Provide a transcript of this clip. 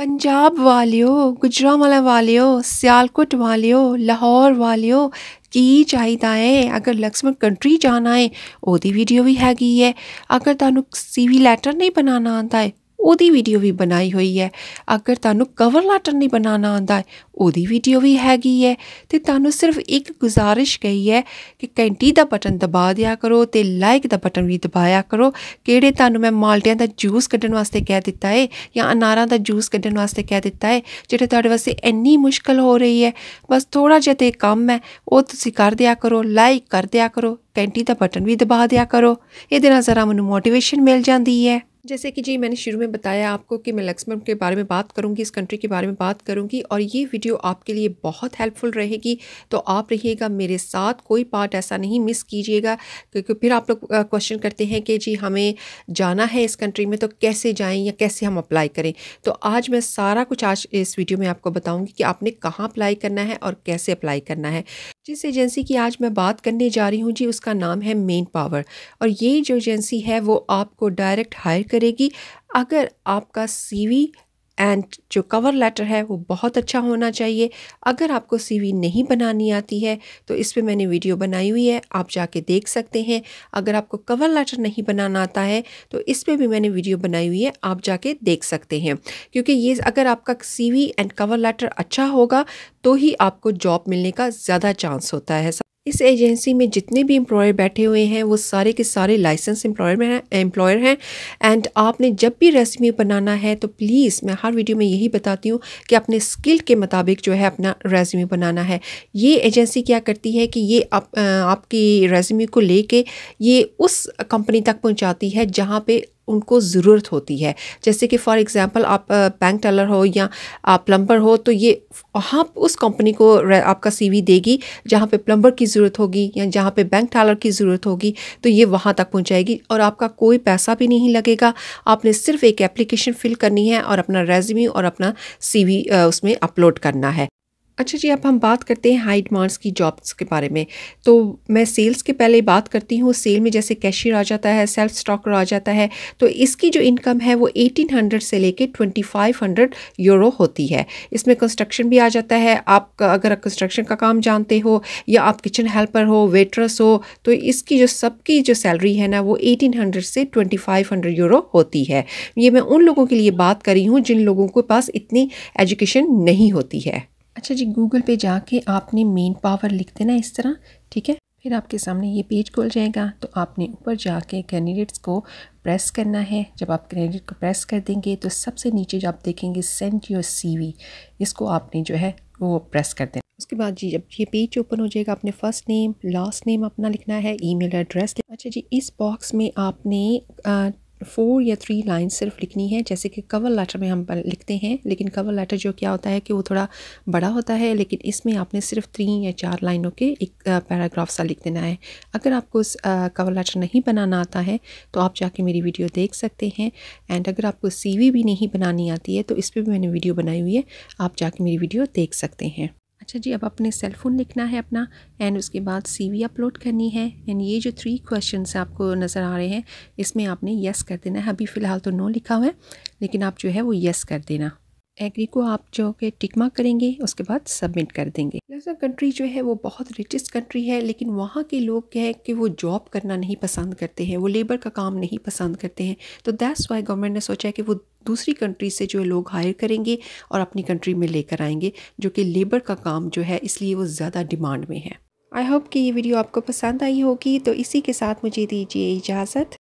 ਪੰਜਾਬ ਵਾਲਿਓ ਗੁਜਰਾਵਾਲਾ ਵਾਲਿਓ ਸਿਆਲਕੋਟ ਵਾਲਿਓ ਲਾਹੌਰ ਵਾਲਿਓ ਕੀ ਚਾਹੀਦਾ ਹੈ ਅਗਰ ਲਕਸਮਣ ਕੰਟਰੀ ਜਾਣਾ ਹੈ ਉਹਦੀ ਵੀਡੀਓ ਵੀ ਹੈਗੀ ਹੈ ਅਗਰ ਤੁਹਾਨੂੰ ਸੀਵੀ ਲੈਟਰ ਨਹੀਂ ਬਣਾਉਣਾ ਆਉਂਦਾ ਹੈ ਉਹਦੀ ਵੀਡੀਓ ਵੀ ਬਣਾਈ ਹੋਈ ਹੈ ਅਗਰ ਤੁਹਾਨੂੰ ਕਵਰ ਲੈਟਰ ਨਹੀਂ ਬਣਾਉਣਾ ਆਉਂਦਾ ਉਹਦੀ ਵੀਡੀਓ ਵੀ ਹੈਗੀ ਹੈ ਤੇ ਤੁਹਾਨੂੰ ਸਿਰਫ ਇੱਕ ਗੁਜ਼ਾਰਿਸ਼ ਕਹੀ ਹੈ ਕਿ ਕੈਂਟੀ ਦਾ ਬਟਨ ਦਬਾ ਦਿਆ ਕਰੋ ਤੇ ਲਾਈਕ ਦਾ ਬਟਨ ਵੀ ਦਬਾਇਆ ਕਰੋ ਕਿਹੜੇ ਤੁਹਾਨੂੰ ਮੈਂ ਮਾਲਟਿਆਂ ਦਾ ਜੂਸ ਕੱਢਣ ਵਾਸਤੇ ਕਹਿ ਦਿੱਤਾ ਹੈ ਜਾਂ ਅਨਾਰਾਂ ਦਾ ਜੂਸ ਕੱਢਣ ਵਾਸਤੇ ਕਹਿ ਦਿੱਤਾ ਹੈ ਜਿਹੜੇ ਤੁਹਾਡੇ ਵਾਸਤੇ ਇੰਨੀ ਮੁਸ਼ਕਲ ਹੋ ਰਹੀ ਹੈ ਬਸ ਥੋੜਾ ਜਿਹਾ ਤੇ ਕੰਮ ਹੈ ਉਹ ਤੁਸੀਂ ਕਰ ਦਿਆ ਕਰੋ ਲਾਈਕ ਕਰ ਦਿਆ ਕਰੋ ਕੈਂਟੀ ਦਾ ਬਟਨ ਵੀ ਦਬਾ ਦਿਆ ਕਰੋ ਇਹਦੇ ਨਾਲ ਜ਼ਰਾ ਮੈਨੂੰ ਮੋਟੀਵੇਸ਼ਨ ਮਿਲ ਜਾਂਦੀ ਹੈ जैसे कि जी मैंने शुरू में बताया आपको कि मैं लक्ष्मण के बारे में बात करूंगी इस कंट्री के बारे में बात करूंगी और ये वीडियो आपके लिए बहुत हेल्पफुल रहेगी तो आप रहिएगा मेरे साथ कोई पार्ट ऐसा नहीं मिस कीजिएगा क्योंकि फिर आप लोग क्वेश्चन करते हैं कि जी हमें जाना है इस कंट्री में तो कैसे जाएँ या कैसे हम अप्लाई करें तो आज मैं सारा कुछ आज इस वीडियो में आपको बताऊँगी कि आपने कहाँ अप्लाई करना है और कैसे अप्लाई करना है जिस एजेंसी की आज मैं बात करने जा रही हूँ जी उसका नाम है मेन पावर और ये जो एजेंसी है वो आपको डायरेक्ट हायर करेगी अगर आपका सीवी एंड जो कवर लेटर है वो बहुत अच्छा होना चाहिए अगर आपको सीवी नहीं बनानी आती है तो इस पर मैंने वीडियो बनाई हुई है आप जाके देख सकते हैं अगर आपको कवर लेटर नहीं बनाना आता है तो इस पर भी मैंने वीडियो बनाई हुई है आप जाके देख सकते हैं क्योंकि ये अगर आपका सीवी एंड कवर लेटर अच्छा होगा तो ही आपको जॉब मिलने का ज़्यादा चांस होता है इस एजेंसी में जितने भी एम्प्लॉयर बैठे हुए हैं वो सारे के सारे लाइसेंस एम्प्लॉयर में एम्प्लॉयर हैं एंड आपने जब भी रेसिपी बनाना है तो प्लीज़ मैं हर वीडियो में यही बताती हूँ कि अपने स्किल के मुताबिक जो है अपना रेसिमी बनाना है ये एजेंसी क्या करती है कि ये आप, आपकी रेसिमी को ले ये उस कंपनी तक पहुँचाती है जहाँ पर उनको ज़रूरत होती है जैसे कि फॉर एग्ज़ाम्पल आप बैंक टेलर हो या आप प्लम्बर हो तो ये आप उस कंपनी को आपका सीवी देगी जहाँ पे प्लम्बर की ज़रूरत होगी या जहाँ पे बैंक टेलर की ज़रूरत होगी तो ये वहाँ तक पहुँचाएगी और आपका कोई पैसा भी नहीं लगेगा आपने सिर्फ एक एप्लीकेशन फ़िल करनी है और अपना रेजमी और अपना सी उसमें अपलोड करना है अच्छा जी अब हम बात करते हैं हाई मार्स की जॉब्स के बारे में तो मैं सेल्स के पहले बात करती हूँ सेल में जैसे कैशियर आ जाता है सेल्फ स्टॉकर आ जाता है तो इसकी जो इनकम है वो 1800 से लेके 2500 यूरो होती है इसमें कंस्ट्रक्शन भी आ जाता है आप अगर कंस्ट्रक्शन का काम जानते हो या आप किचन हेल्पर हो वेटरस हो तो इसकी जो सबकी जो सैलरी है ना वो एटीन से ट्वेंटी यूरो होती है ये मैं उन लोगों के लिए बात करी हूँ जिन लोगों के पास इतनी एजुकेशन नहीं होती है अच्छा जी गूगल पे जाके आपने मेन पावर लिख देना इस तरह ठीक है फिर आपके सामने ये पेज खुल जाएगा तो आपने ऊपर जाके कैंडिडेट्स को प्रेस करना है जब आप कैंडिडेट को प्रेस कर देंगे तो सबसे नीचे जब आप देखेंगे सेंड योर सीवी इसको आपने जो है वो प्रेस कर देना उसके बाद जी जब ये पेज ओपन हो जाएगा आपने फ़र्स्ट नेम लास्ट नेम अपना लिखना है ई एड्रेस अच्छा जी इस बॉक्स में आपने फोर या थ्री लाइन सिर्फ लिखनी है जैसे कि कवर लेटर में हम लिखते हैं लेकिन कवर लेटर जो क्या होता है कि वो थोड़ा बड़ा होता है लेकिन इसमें आपने सिर्फ थ्री या चार लाइनों के एक पैराग्राफ सा लिख देना है अगर आपको उस कवर लेटर नहीं बनाना आता है तो आप जाके मेरी वीडियो देख सकते हैं एंड अगर आपको सी भी नहीं बनानी आती है तो इस पर भी मैंने वीडियो बनाई हुई है आप जाके मेरी वीडियो देख सकते हैं अच्छा जी अब अपने सेल फ़ोन लिखना है अपना एंड उसके बाद सीवी अपलोड करनी है एंड ये जो थ्री क्वेश्चन आपको नज़र आ रहे हैं इसमें आपने यस कर देना है अभी फ़िलहाल तो नो लिखा हुआ है लेकिन आप जो है वो येस कर देना एग्री को आप जो के टिक मार्क करेंगे उसके बाद सबमिट कर देंगे ऐसा कंट्री जो है वो बहुत रिचेस्ट कंट्री है लेकिन वहाँ के लोग क्या है कि वो जॉब करना नहीं पसंद करते हैं वो लेबर का काम नहीं पसंद करते हैं तो दैट्स वाई गवर्नमेंट ने सोचा है कि वो दूसरी कंट्री से जो लोग हायर करेंगे और अपनी कंट्री में लेकर आएंगे जो कि लेबर का काम जो है इसलिए वो ज़्यादा डिमांड में है आई होप कि ये वीडियो आपको पसंद आई होगी तो इसी के साथ मुझे दीजिए इजाज़त